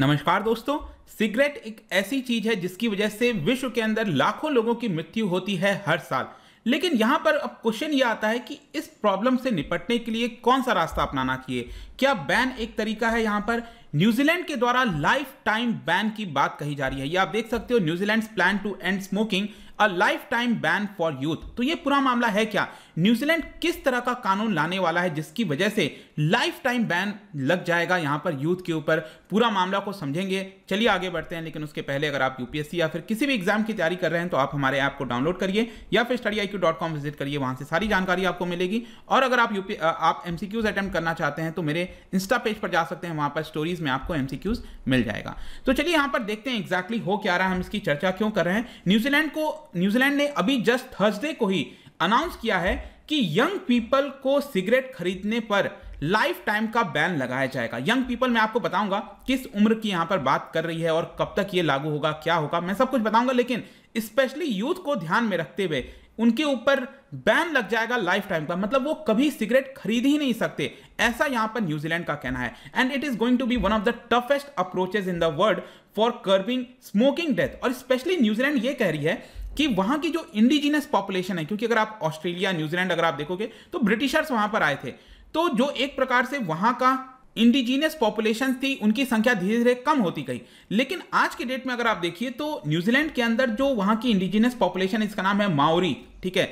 नमस्कार दोस्तों सिगरेट एक ऐसी चीज है जिसकी वजह से विश्व के अंदर लाखों लोगों की मृत्यु होती है हर साल लेकिन यहां पर अब क्वेश्चन ये आता है कि इस प्रॉब्लम से निपटने के लिए कौन सा रास्ता अपनाना चाहिए क्या बैन एक तरीका है यहां पर न्यूजीलैंड के द्वारा लाइफ टाइम बैन की बात कही जा रही है ये आप देख सकते हो New Zealand plan to end smoking a lifetime ban for youth तो ये पूरा मामला है क्या न्यूजीलैंड किस तरह का कानून लाने वाला है जिसकी वजह से लाइफ टाइम बैन लग जाएगा यहां पर यूथ के ऊपर पूरा मामला को समझेंगे चलिए आगे बढ़ते हैं लेकिन उसके पहले अगर आप यूपीएससी या फिर किसी भी एग्जाम की तैयारी कर रहे हैं तो आप हमारे ऐप को डाउनलोड करिए या फिर स्टडी विजिट करिए वहां से सारी जानकारी आपको मिलेगी और अगर आप यूपी आप एमसीक्यूज अटेम्प्ट करना चाहते हैं तो मेरे इंस्टा पेज पर जा सकते हैं वहां पर स्टोरीज में आपको एमसीक्यूज मिल जाएगा तो चलिए यहां पर देखते हैं एग्जैक्टली exactly हो क्या रहा है हम इसकी चर्चा क्यों कर रहे हैं न्यूजीलैंड को न्यूजीलैंड ने अभी जस्ट थर्सडे को ही अनाउंस किया है कि यंग पीपल को सिगरेट खरीदने पर लाइफ टाइम का बैन लगाया जाएगा यंग पीपल मैं आपको बताऊंगा किस उम्र की यहां पर बात कर रही है और कब तक ये लागू होगा क्या होगा मैं सब कुछ बताऊंगा लेकिन स्पेशली यूथ को ध्यान में रखते हुए उनके ऊपर बैन लग जाएगा लाइफ टाइम का मतलब वो कभी सिगरेट खरीद ही नहीं सकते ऐसा यहां पर न्यूजीलैंड का कहना है and it is going to be one of the toughest approaches in the world for curbing smoking death और स्पेशली न्यूजीलैंड ये कह रही है कि वहां की जो इंडिजिनियस पॉपुलेशन है क्योंकि अगर आप ऑस्ट्रेलिया न्यूजीलैंड अगर आप देखोगे तो ब्रिटिशर्स वहां पर आए थे तो जो एक प्रकार से वहां का इंडिजीनियस पॉपुलेशन थी उनकी संख्या धीरे धीरे कम होती गई लेकिन आज के डेट में अगर आप देखिए तो न्यूजीलैंड के अंदर जो वहाँ की इंडिजीनियस पॉपुलेशन इसका नाम है माओरी ठीक है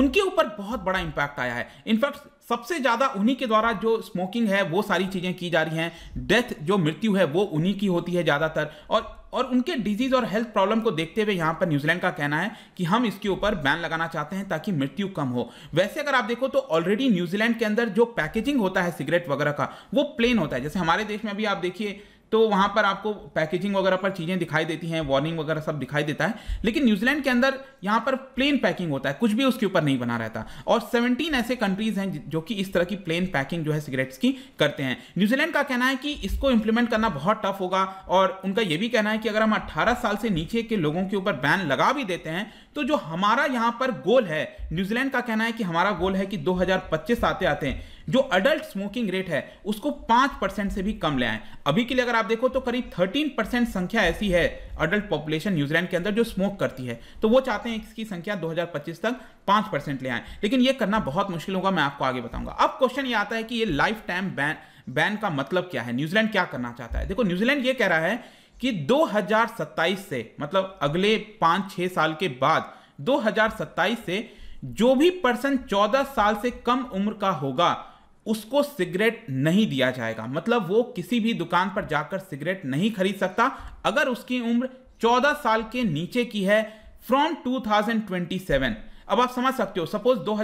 उनके ऊपर बहुत बड़ा इंपैक्ट आया है इनफैक्ट सबसे ज़्यादा उन्हीं के द्वारा जो स्मोकिंग है वो सारी चीज़ें की जा रही हैं डेथ जो मृत्यु है वो उन्हीं की होती है ज़्यादातर और और उनके डिजीज और हेल्थ प्रॉब्लम को देखते हुए यहां पर न्यूजीलैंड का कहना है कि हम इसके ऊपर बैन लगाना चाहते हैं ताकि मृत्यु कम हो वैसे अगर आप देखो तो ऑलरेडी न्यूजीलैंड के अंदर जो पैकेजिंग होता है सिगरेट वगैरह का वो प्लेन होता है जैसे हमारे देश में अभी आप देखिए तो वहाँ पर आपको पैकेजिंग वगैरह पर चीज़ें दिखाई देती हैं वार्निंग वगैरह सब दिखाई देता है लेकिन न्यूजीलैंड के अंदर यहाँ पर प्लेन पैकिंग होता है कुछ भी उसके ऊपर नहीं बना रहता और सेवनटीन ऐसे कंट्रीज हैं जो कि इस तरह की प्लेन पैकिंग जो है सिगरेट्स की करते हैं न्यूजीलैंड का कहना है कि इसको इंप्लीमेंट करना बहुत टफ होगा और उनका यह भी कहना है कि अगर हम अट्ठारह साल से नीचे के लोगों के ऊपर बैन लगा भी देते हैं तो जो हमारा यहाँ पर गोल है न्यूजीलैंड का कहना है कि हमारा गोल है कि दो आते आते जो अडल्ट स्मोकिंग रेट है उसको पांच परसेंट से भी कम ले आए अभी के लिए अगर आप देखो तो करीब थर्टीन परसेंट संख्या ऐसी है अडल्ट पॉपुलेशन न्यूजीलैंड के अंदर जो स्मोक करती है तो वो चाहते हैं इसकी संख्या 2025 तक पांच परसेंट ले आए लेकिन ये करना बहुत मुश्किल होगा मैं आपको आगे बताऊंगा अब क्वेश्चन ये आता है कि ये लाइफ टाइम बैन बैन का मतलब क्या है न्यूजीलैंड क्या करना चाहता है देखो न्यूजीलैंड ये कह रहा है कि 2027 से मतलब अगले पांच छह साल के बाद 2027 से जो भी पर्सन 14 साल से कम उम्र का होगा उसको सिगरेट नहीं दिया जाएगा मतलब वो किसी भी दुकान पर जाकर सिगरेट नहीं खरीद सकता अगर उसकी उम्र 14 साल के नीचे की है फ्रॉम 2027 अब आप समझ सकते हो सपोज दो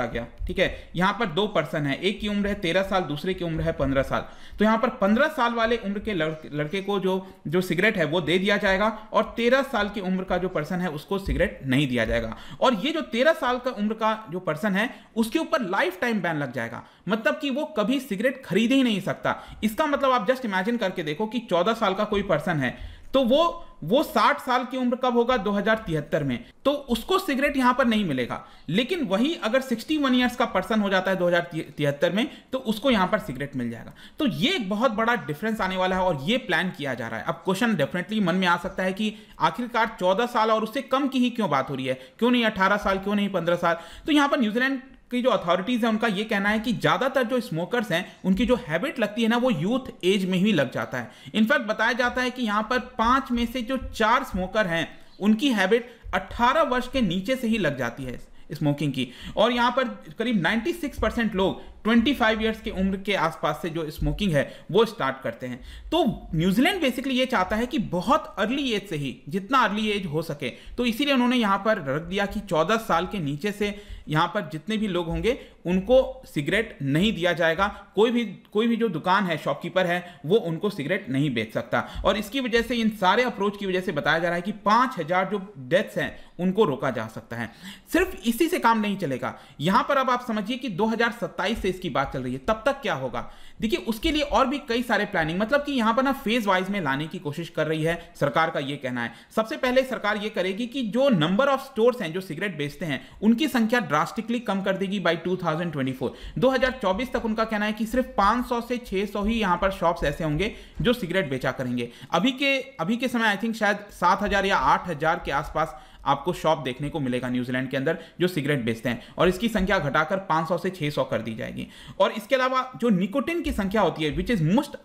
आ गया ठीक है यहाँ पर दो पर्सन है एक की उम्र है तेरह साल दूसरे की उम्र है पंद्रह साल तो यहाँ पर पंद्रह साल वाले उम्र के लड़के को जो जो सिगरेट है वो दे दिया जाएगा और तेरह साल की उम्र का जो पर्सन है उसको सिगरेट नहीं दिया जाएगा और ये जो तेरह साल का उम्र का जो पर्सन है उसके ऊपर लाइफ टाइम बैन लग जाएगा मतलब कि वो कभी सिगरेट खरीद ही नहीं सकता इसका मतलब आप जस्ट इमेजिन करके देखो कि चौदह साल का कोई पर्सन है तो वो वो 60 साल की उम्र कब होगा 2073 में तो उसको सिगरेट यहां पर नहीं मिलेगा लेकिन वही अगर 61 ईयर्स का पर्सन हो जाता है 2073 में तो उसको यहां पर सिगरेट मिल जाएगा तो ये एक बहुत बड़ा डिफरेंस आने वाला है और ये प्लान किया जा रहा है अब क्वेश्चन डेफिनेटली मन में आ सकता है कि आखिरकार 14 साल और उससे कम की ही क्यों बात हो रही है क्यों नहीं अठारह साल क्यों नहीं पंद्रह साल तो यहां पर न्यूजीलैंड की जो अथॉरिटीज़ हैं उनका ये कहना है कि ज़्यादातर जो स्मोकर्स हैं उनकी जो हैबिट लगती है ना वो यूथ एज में ही लग जाता है इनफैक्ट बताया जाता है कि यहाँ पर पाँच में से जो चार स्मोकर हैं उनकी हैबिट 18 वर्ष के नीचे से ही लग जाती है स्मोकिंग की और यहाँ पर करीब 96 परसेंट लोग ट्वेंटी फाइव ईयर्स की उम्र के आसपास से जो स्मोकिंग है वो स्टार्ट करते हैं तो न्यूजीलैंड बेसिकली ये चाहता है कि बहुत अर्ली एज से ही जितना अर्ली एज हो सके तो इसीलिए उन्होंने यहाँ पर रख दिया कि चौदह साल के नीचे से यहाँ पर जितने भी लोग होंगे उनको सिगरेट नहीं दिया जाएगा कोई भी कोई भी जो दुकान है शॉपकीपर है वो उनको सिगरेट नहीं बेच सकता और इसकी वजह से इन सारे अप्रोच की वजह से बताया जा रहा है कि पाँच हज़ार जो डेथ्स हैं उनको रोका जा सकता है सिर्फ इसी से काम नहीं चलेगा यहाँ पर अब आप समझिए कि दो से की बात चल रही है तब तक क्या होगा देखिए उसके लिए और भी कई सारे प्लानिंग मतलब कि यहां पर ना फेज वाइज में लाने की कोशिश कर रही है सरकार का यह कहना है सबसे पहले सरकार ये करेगी कि जो नंबर ऑफ स्टोर्स हैं जो सिगरेट बेचते हैं उनकी संख्या ड्रास्टिकली कम कर देगी बाई टू 2024 तक उनका कहना है कि सिर्फ 500 से 600 ही यहाँ पर शॉप्स ऐसे होंगे जो सिगरेट बेचा करेंगे अभी के अभी के समय आई थिंक शायद हजार या हजार के आसपास आपको शॉप देखने को मिलेगा न्यूजीलैंड के अंदर जो सिगरेट बेचते हैं और इसकी संख्या घटाकर 500 से 600 कर दी जाएगी और इसके अलावा जो निकोटिन की संख्या होती है which is most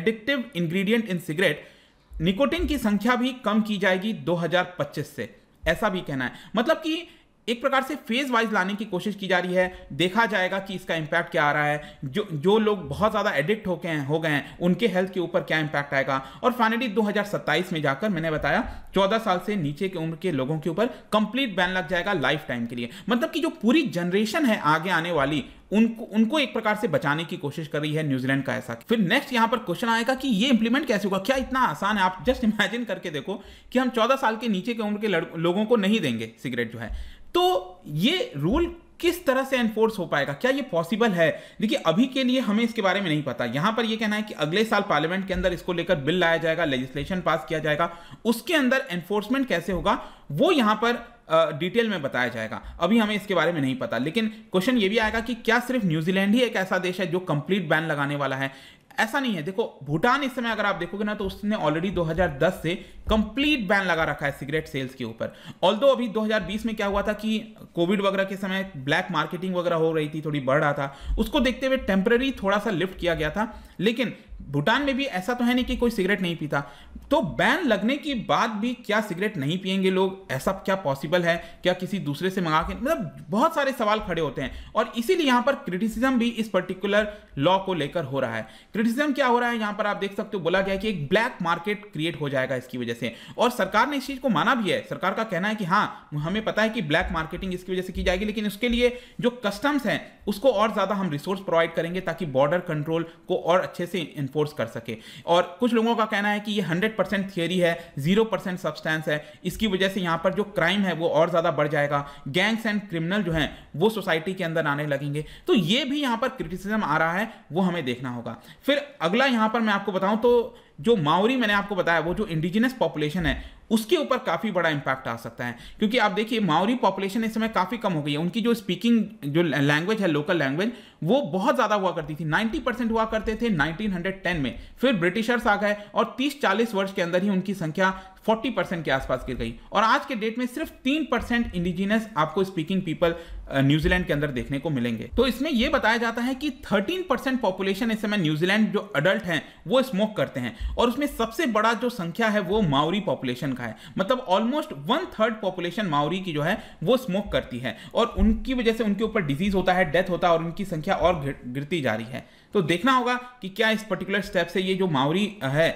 addictive ingredient in cigarette nicotine की संख्या भी कम की जाएगी 2025 से ऐसा भी कहना है मतलब कि एक प्रकार से फेज वाइज लाने की कोशिश की जा रही है देखा जाएगा कि इसका इंपैक्ट क्या आ रहा है जो जो लोग बहुत ज़्यादा एडिक्ट हो गए हो गए हैं उनके हेल्थ के ऊपर क्या इंपैक्ट आएगा और फाइनली 2027 में जाकर मैंने बताया 14 साल से नीचे के उम्र के लोगों के ऊपर कंप्लीट बैन लग जाएगा लाइफ टाइम के लिए मतलब कि जो पूरी जनरेशन है आगे आने वाली उनको उनको एक प्रकार से बचाने की कोशिश कर रही है न्यूजीलैंड का ऐसा फिर नेक्स्ट यहाँ पर क्वेश्चन आएगा कि ये इंप्लीमेंट कैसे होगा क्या इतना आसान है आप जस्ट इमेजिन करके देखो कि हम 14 साल के नीचे के उम्र के लोगों को नहीं देंगे सिगरेट जो है तो ये रूल किस तरह से एनफोर्स हो पाएगा क्या ये पॉसिबल है देखिए अभी के लिए हमें इसके बारे में नहीं पता यहां पर यह कहना है कि अगले साल पार्लियामेंट के अंदर इसको लेकर बिल लाया जाएगा लेजिस्लेशन पास किया जाएगा उसके अंदर एनफोर्समेंट कैसे होगा वो यहां पर डिटेल में बताया जाएगा अभी हमें इसके बारे में नहीं पता लेकिन क्वेश्चन ये भी आएगा कि क्या सिर्फ न्यूजीलैंड ही एक ऐसा देश है जो कंप्लीट बैन लगाने वाला है ऐसा नहीं है देखो भूटान इस समय अगर आप देखोगे ना तो उसने ऑलरेडी 2010 से कंप्लीट बैन लगा रखा है सिगरेट सेल्स के ऊपर दो अभी 2020 में क्या हुआ था कि कोविड वगैरह के समय ब्लैक मार्केटिंग वगैरह हो रही थी थोड़ी बढ़ रहा था उसको देखते हुए टेम्पररी थोड़ा सा लिफ्ट किया गया था लेकिन भूटान में भी ऐसा तो है नहीं कि कोई सिगरेट नहीं पीता तो बैन लगने के बाद भी क्या सिगरेट नहीं पियेंगे लोग ऐसा क्या पॉसिबल है क्या किसी दूसरे से मंगा के मतलब बहुत सारे सवाल खड़े होते हैं और इसीलिए यहां पर क्रिटिसिज्म भी इस पर्टिकुलर लॉ को लेकर हो रहा है क्रिटिसिज्म क्या हो रहा है यहाँ पर आप देख सकते हो बोला गया कि एक ब्लैक मार्केट क्रिएट हो जाएगा इसकी वजह से और सरकार ने इस चीज़ को माना भी है सरकार का कहना है कि हाँ हमें पता है कि ब्लैक मार्केटिंग इसकी वजह से की जाएगी लेकिन उसके लिए जो कस्टम्स हैं उसको और ज़्यादा हम रिसोर्स प्रोवाइड करेंगे ताकि बॉर्डर कंट्रोल को और अच्छे से इन्फोर्स कर सके और कुछ लोगों का कहना है कि ये हंड्रेड परसेंट थियरी है जीरो परसेंट सब्सटेंस है इसकी वजह से यहाँ पर जो क्राइम है वो और ज़्यादा बढ़ जाएगा गैंग्स एंड क्रिमिनल जो हैं वो सोसाइटी के अंदर आने लगेंगे तो ये भी यहाँ पर क्रिटिसिज्म आ रहा है वो हमें देखना होगा फिर अगला यहाँ पर मैं आपको बताऊँ तो जो माओरी मैंने आपको बताया वो जो इंडिजिनस पॉपुलेशन है उसके ऊपर काफ़ी बड़ा इम्पैक्ट आ सकता है क्योंकि आप देखिए माओरी पॉपुलेशन इस समय काफ़ी कम हो गई है उनकी जो स्पीकिंग जो लैंग्वेज है लोकल लैंग्वेज वो बहुत ज़्यादा हुआ करती थी 90 परसेंट हुआ करते थे 1910 में फिर ब्रिटिशर्स आ गए और 30-40 वर्ष के अंदर ही उनकी संख्या फोर्टी परसेंट के आसपास गिर गई और आज के डेट में सिर्फ तीन परसेंट इंडिजिनस आपको स्पीकिंग पीपल न्यूजीलैंड के अंदर देखने को मिलेंगे तो इसमें यह बताया जाता है कि थर्टीन परसेंट पॉपुलेशन इस समय न्यूजीलैंड जो अडल्ट हैं वो स्मोक करते हैं और उसमें सबसे बड़ा जो संख्या है वो माओरी पॉपुलेशन का है मतलब almost one third population Maori की जो है वो स्मोक करती है और उनकी वजह से उनके ऊपर डिजीज होता है डेथ होता है और उनकी संख्या और गिरती जा रही है तो देखना होगा कि क्या इस पर्टिकुलर स्टेप से ये जो माउरी है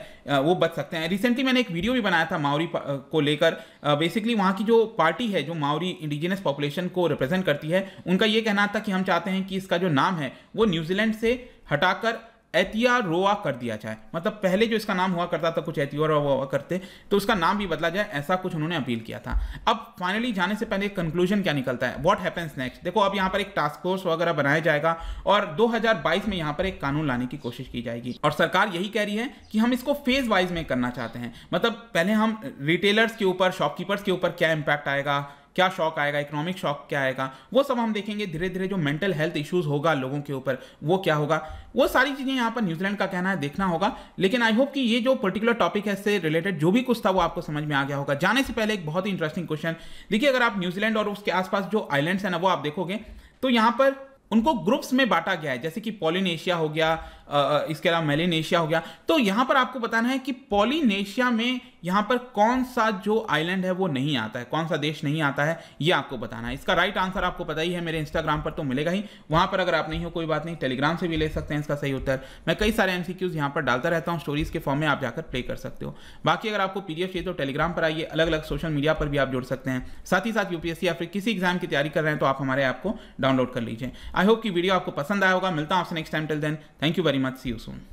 वो बच सकते हैं रिसेंटली मैंने एक वीडियो भी बनाया था मावरी को लेकर बेसिकली वहाँ की जो पार्टी है जो माउरी इंडिजिनस पॉपुलेशन को रिप्रेजेंट करती है उनका ये कहना था कि हम चाहते हैं कि इसका जो नाम है वो न्यूजीलैंड से हटाकर एतिया रोवा कर दिया जाए मतलब पहले जो इसका नाम हुआ करता था कुछ एतिया रोवा करते तो उसका नाम भी बदला जाए ऐसा कुछ उन्होंने अपील किया था अब फाइनली जाने से पहले कंक्लूजन क्या निकलता है व्हाट हैपन्स नेक्स्ट देखो अब यहाँ पर एक टास्क फोर्स वगैरह बनाया जाएगा और दो में यहाँ पर एक कानून लाने की कोशिश की जाएगी और सरकार यही कह रही है कि हम इसको फेज वाइज में करना चाहते हैं मतलब पहले हम रिटेलर्स के ऊपर शॉपकीपर्स के ऊपर क्या इम्पैक्ट आएगा क्या शॉक आएगा इकोनॉमिक शॉक क्या आएगा वो सब हम देखेंगे धीरे धीरे जो मेंटल हेल्थ इश्यूज होगा लोगों के ऊपर वो क्या होगा वो सारी चीज़ें यहाँ पर न्यूजीलैंड का कहना है देखना होगा लेकिन आई होप कि ये जो पर्टिकुलर टॉपिक है इससे रिलेटेड जो भी कुछ था वो आपको समझ में आ गया होगा जाने से पहले एक बहुत ही इंटरेस्टिंग क्वेश्चन देखिए अगर आप न्यूजीलैंड और उसके आसपास जो आइलैंड्स हैं ना वो आप देखोगे तो यहाँ पर उनको ग्रुप्स में बांटा गया है जैसे कि पॉलिनेशिया हो गया इसके अलावा मेलेनेशिया हो गया तो यहां पर आपको बताना है कि पॉलीनेशिया में यहां पर कौन सा जो आइलैंड है वो नहीं आता है कौन सा देश नहीं आता है ये आपको बताना है इसका राइट आंसर आपको पता ही है मेरे इंस्टाग्राम पर तो मिलेगा ही वहां पर अगर आप नहीं हो कोई बात नहीं टेलीग्राम से भी ले सकते हैं इसका सही उत्तर मैं कई सारे एनसी क्यूज पर डालता रहता हूँ स्टोरीज के फॉर्म में आप जाकर प्ले कर सकते हो बाकी अगर आपको पी चाहिए तो टेलीग्राम पर आइए अलग अलग सोशल मीडिया पर भी आप जुड़ सकते हैं साथ ही साथ यूपीएससी या फिर किसी एग्जाम की तैयारी कर रहे हैं तो आप हमारे ऐप को डाउनलोड कर लीजिए आई होप की वीडियो आपको पसंद आया होगा मिलता हूँ आपसे next time till then thank you very Matthäussohn.